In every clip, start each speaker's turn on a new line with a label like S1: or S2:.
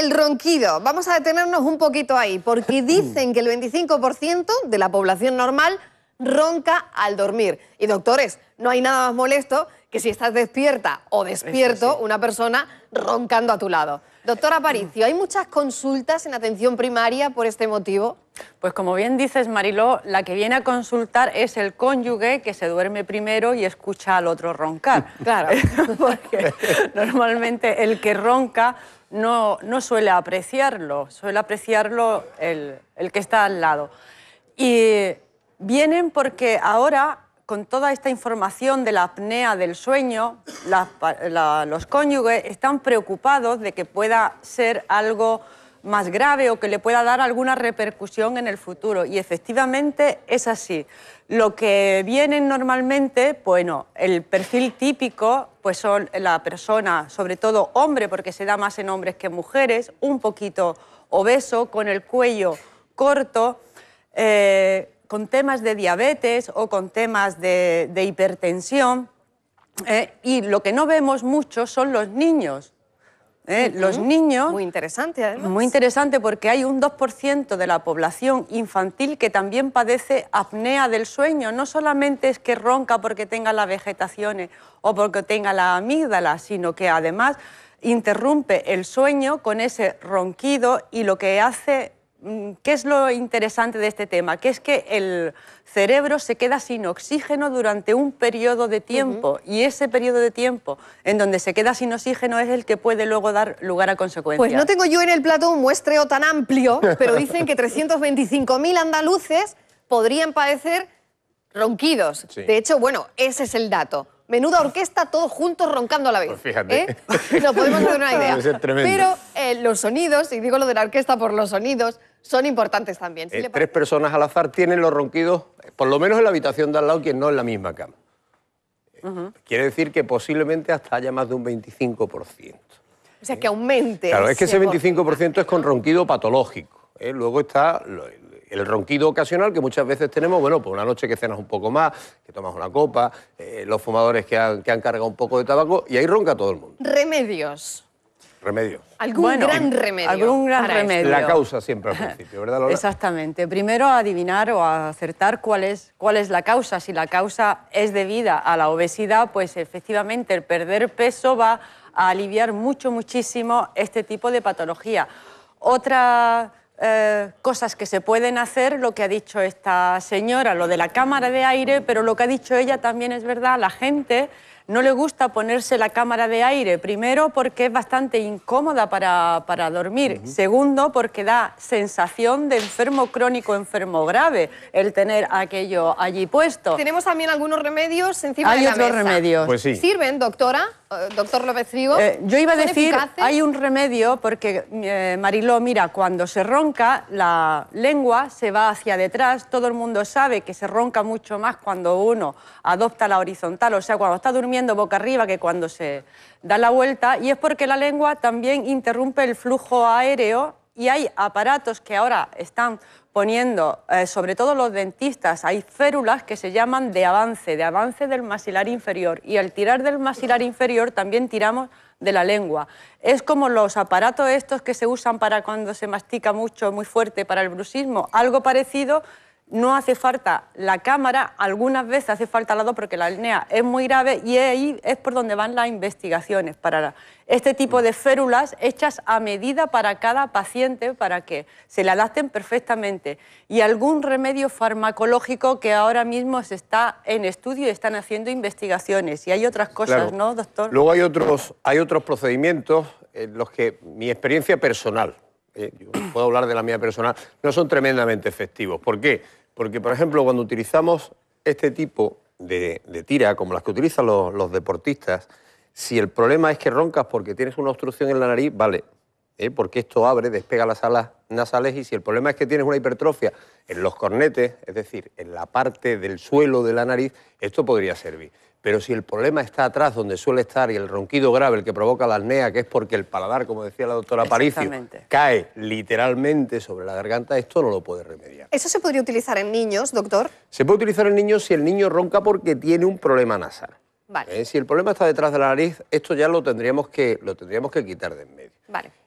S1: El ronquido. Vamos a detenernos un poquito ahí, porque dicen que el 25% de la población normal ronca al dormir. Y doctores, no hay nada más molesto que si estás despierta o despierto una persona roncando a tu lado. Doctora Aparicio, ¿hay muchas consultas en atención primaria por este motivo?
S2: Pues como bien dices, Mariló, la que viene a consultar es el cónyuge que se duerme primero y escucha al otro roncar. Claro, porque normalmente el que ronca no, suele apreciarlo, suele apreciarlo el, que está al lado. Y vienen porque ahora, con toda esta información de la apnea del sueño, los cónyuges están preocupados de que pueda ser algo más grave o que le pueda dar alguna repercusión en el futuro. Y efectivamente es así. Lo que vienen normalmente, bueno, el perfil típico, pues son la persona, sobre todo hombre, porque se da más en hombres que mujeres, un poquito obeso, con el cuello corto, eh, con temas de diabetes o con temas de, hipertensión. Eh, y lo que no vemos mucho son los niños, ¿eh? Los niños... Muy interesante, además. Muy interesante porque hay un 2% de la población infantil que también padece apnea del sueño. No solamente es que ronca porque tenga las vegetaciones o porque tenga la amígdala, sino que además interrumpe el sueño con ese ronquido y lo que hace Mm, ¿Qué es lo interesante de este tema? Que es que el cerebro se queda sin oxígeno durante un periodo de tiempo y ese periodo de tiempo en donde se queda sin oxígeno es el que puede luego dar lugar a consecuencias. Pues no tengo
S1: yo en el plato un muestreo tan amplio, pero dicen que 325.000 andaluces podrían padecer ronquidos. De hecho, bueno, ese es el dato. Menuda orquesta, todos juntos roncando a la vez. Pues fíjate. ¿eh? No podemos tener una idea. Pero eh, los sonidos, y digo lo de la orquesta por los sonidos, son importantes también. Eh,
S3: tres personas al azar tienen los ronquidos, por lo menos en la habitación de al lado, quien no en la misma cama. Eh, quiere decir que posiblemente hasta haya más de un 25%.
S1: O sea, que aumente. Claro, es que ese
S3: 25% es con ronquido patológico. ¿eh? Luego está el ronquido ocasional que muchas veces tenemos, bueno, por pues una noche que cenas un poco más, que tomas una copa, los fumadores que han, que han cargado un poco de tabaco, y ahí ronca todo el mundo.
S2: Remedios. Remedio. Algún gran remedio. Algún gran La causa
S3: siempre al principio, ¿verdad,
S2: Exactamente. Primero adivinar o acertar cuál es, cuál es la causa. Si la causa es debida a la obesidad, pues efectivamente el perder peso va a aliviar mucho, muchísimo este tipo de patología. Otra... Eh, cosas que se pueden hacer, lo que ha dicho esta señora, lo de la cámara de aire, pero lo que ha dicho ella también es verdad, la gente no le gusta ponerse la cámara de aire, primero porque es bastante incómoda para, para dormir, segundo porque da sensación de enfermo crónico, enfermo grave, el tener aquello allí puesto. Tenemos también algunos remedios
S1: encima de la mesa. Hay otros remedios. Pues sí. ¿Sirven, doctora? Eh, doctor López Rigo. Eh, yo iba a decir, hay
S2: un remedio porque, eh, Mariló, mira, cuando se ronca, la lengua se va hacia detrás. Todo el mundo sabe que se ronca mucho más cuando uno adopta la horizontal, o sea, cuando está durmiendo boca arriba que cuando se da la vuelta, y es porque la lengua también interrumpe el flujo aéreo y hay aparatos que ahora están poniendo, eh, sobre todo los dentistas, hay férulas que se llaman de avance, de avance del maxilar inferior, y al tirar del maxilar inferior también tiramos de la lengua. Es como los aparatos estos que se usan para cuando se mastica mucho, muy fuerte para el bruxismo, algo parecido no hace falta la cámara, algunas veces hace falta la dos porque la alinea es muy grave y ahí es por donde van las investigaciones para este tipo de férulas hechas a medida para cada paciente para que se le adapten perfectamente y algún remedio farmacológico que ahora mismo se está en estudio y están haciendo investigaciones y hay otras cosas, ¿no, doctor? Luego hay otros,
S3: hay otros procedimientos en los que mi experiencia personal, eh, puedo hablar de la mía personal, no son tremendamente efectivos. ¿Por qué? Porque, por ejemplo, cuando utilizamos este tipo de, tira, como las que utilizan los, deportistas, si el problema es que roncas porque tienes una obstrucción en la nariz, vale, ¿eh? porque esto abre, despega las alas nasales y si el problema es que tienes una hipertrofia en los cornetes, es decir, en la parte del suelo de la nariz, esto podría servir. Pero si el problema está atrás, donde suele estar, y el ronquido grave, el que provoca la apnea, que es porque el paladar, como decía la doctora Paricio, cae literalmente sobre la garganta, esto no lo puede remediar.
S1: ¿Eso se podría utilizar en niños, doctor?
S3: Se puede utilizar en niños si el niño ronca porque tiene un problema nasal. ¿Eh? Si el problema está detrás de la nariz, esto ya lo tendríamos que, lo tendríamos que quitar de en medio.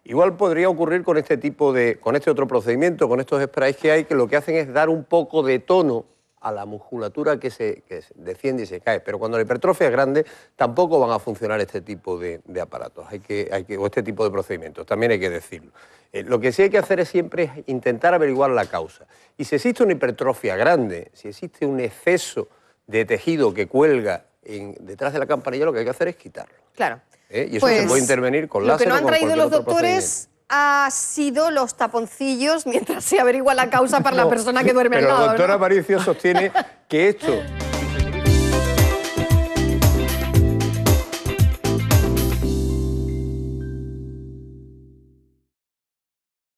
S3: Igual podría ocurrir con este tipo de, con este otro procedimiento, con estos sprays que hay, que lo que hacen es dar un poco de tono a la musculatura que se, que desciende y se cae. Pero cuando la hipertrofia es grande, tampoco van a funcionar este tipo de, aparatos hay que, hay que, o este tipo de procedimientos, también hay que decirlo. Eh, lo que sí hay que hacer es siempre intentar averiguar la causa. Y si existe una hipertrofia grande, si existe un exceso de tejido que cuelga en, detrás de la campanilla, lo que hay que hacer es quitarlo. Claro. ¿Eh? Y eso se pues puede intervenir con láser. Lo que no han traído los doctores
S1: ha sido los taponcillos mientras se averigua la causa para la persona que duerme pero La doctora
S3: Aparicio sostiene que esto